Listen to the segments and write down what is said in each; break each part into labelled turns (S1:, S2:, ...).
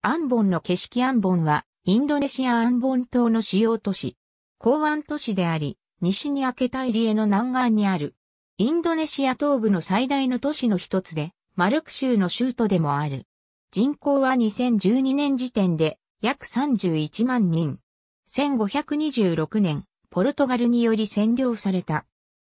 S1: アンボンの景色アンボンは、インドネシアアンボン島の主要都市、港湾都市であり、西に明けた入江の南岸にある、インドネシア東部の最大の都市の一つで、マルク州の州都でもある。人口は2012年時点で約31万人。1526年、ポルトガルにより占領された。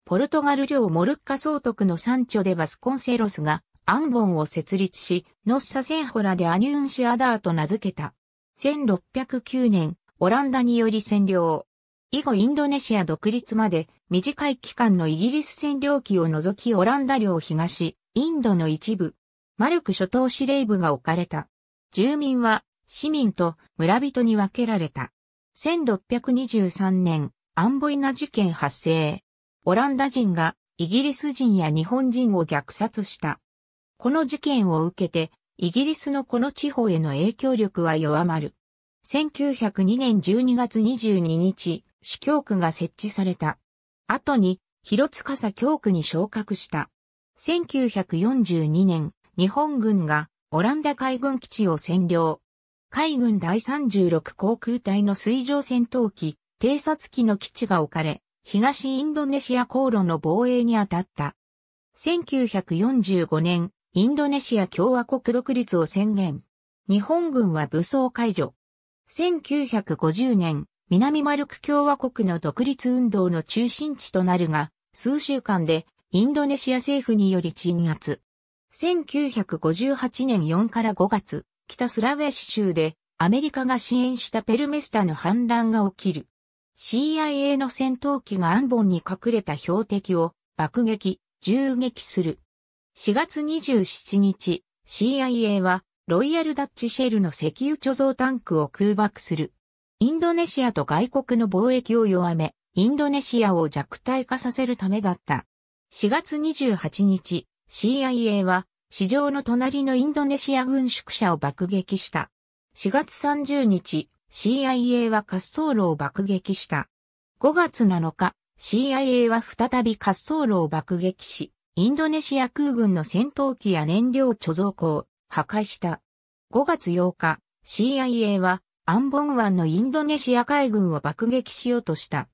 S1: ポルトガル領モルッカ総督の山頂でバスコンセロスがアンボンを設立し、ノッサセンホラでアニューンシアダーと名付けた。1609年、オランダにより占領。以後インドネシア独立まで短い期間のイギリス占領期を除きオランダ領東、インドの一部、マルク諸島司令部が置かれた。住民は市民と村人に分けられた。1623年、アンボイナ事件発生。オランダ人がイギリス人や日本人を虐殺した。この事件を受けて、イギリスのこの地方への影響力は弱まる。1902年12月22日、市教区が設置された。後に、広司教区に昇格した。1942年、日本軍がオランダ海軍基地を占領。海軍第36航空隊の水上戦闘機、偵察機の基地が置かれ、東インドネシア航路の防衛に当たった。1945年、インドネシア共和国独立を宣言。日本軍は武装解除。1950年、南マルク共和国の独立運動の中心地となるが、数週間でインドネシア政府により鎮圧。1958年4から5月、北スラウェシ州でアメリカが支援したペルメスタの反乱が起きる。CIA の戦闘機がアンボンに隠れた標的を爆撃、銃撃する。4月27日、CIA は、ロイヤルダッチシェルの石油貯蔵タンクを空爆する。インドネシアと外国の貿易を弱め、インドネシアを弱体化させるためだった。4月28日、CIA は、市場の隣のインドネシア軍宿舎を爆撃した。4月30日、CIA は滑走路を爆撃した。5月7日、CIA は再び滑走路を爆撃し、インドネシア空軍の戦闘機や燃料貯蔵庫を破壊した。5月8日、CIA はアンボン湾のインドネシア海軍を爆撃しようとした。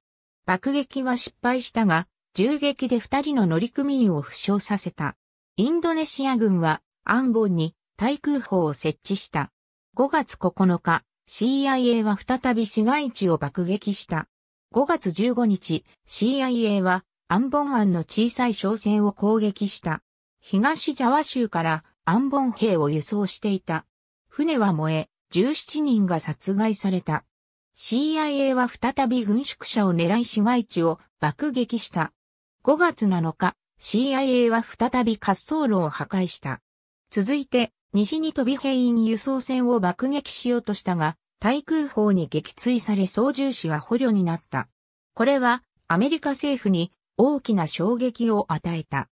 S1: 爆撃は失敗したが、銃撃で2人の乗組員を負傷させた。インドネシア軍はアンボンに対空砲を設置した。5月9日、CIA は再び市街地を爆撃した。5月15日、CIA はアンボン湾の小さい商船を攻撃した。東ジャワ州からアンボン兵を輸送していた。船は燃え、17人が殺害された。CIA は再び軍縮者を狙い市街地を爆撃した。5月7日、CIA は再び滑走路を破壊した。続いて、西に飛び兵員輸送船を爆撃しようとしたが、対空砲に撃墜され操縦士は捕虜になった。これは、アメリカ政府に大きな衝撃を与えた。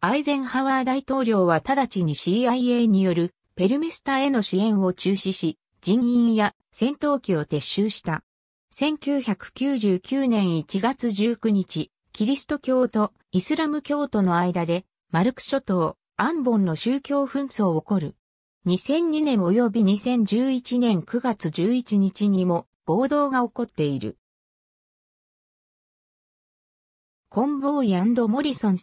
S1: アイゼンハワー大統領は直ちに CIA によるペルメスタへの支援を中止し、人員や戦闘機を撤収した。1999年1月19日、キリスト教とイスラム教徒の間で、マルク諸島、アンボンの宗教紛争を起こる。2002年及び2011年9月11日にも暴動が起こっている。コンボーイモリソン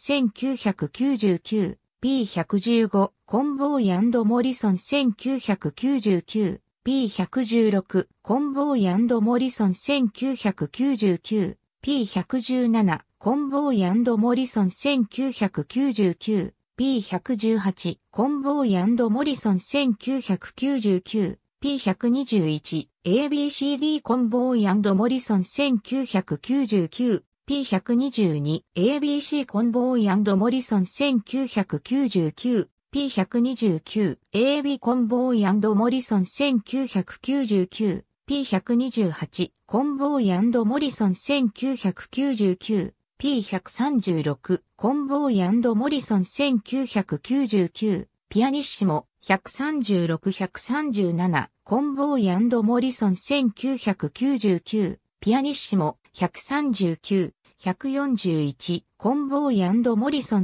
S1: 1999P115 コンボーイモリソン 1999P116 コンボーイモリソン 1999P117 コンボーイモリソン 1999P118 コンボーイモリソン 1999P121ABCD コンボーイモリソン1999 P122、ABC コンボーイモリソン1999、P129、AB コンボーイモリソン1999、P128、コンボーイモリソン1999、P136、コンボーイモリソン1999、ピアニッシモ、136-137、コンボーイモリソン1999、ピアニッシモ、139、141、コンボーイモリソン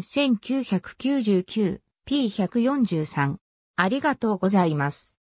S1: 1999P143。ありがとうございます。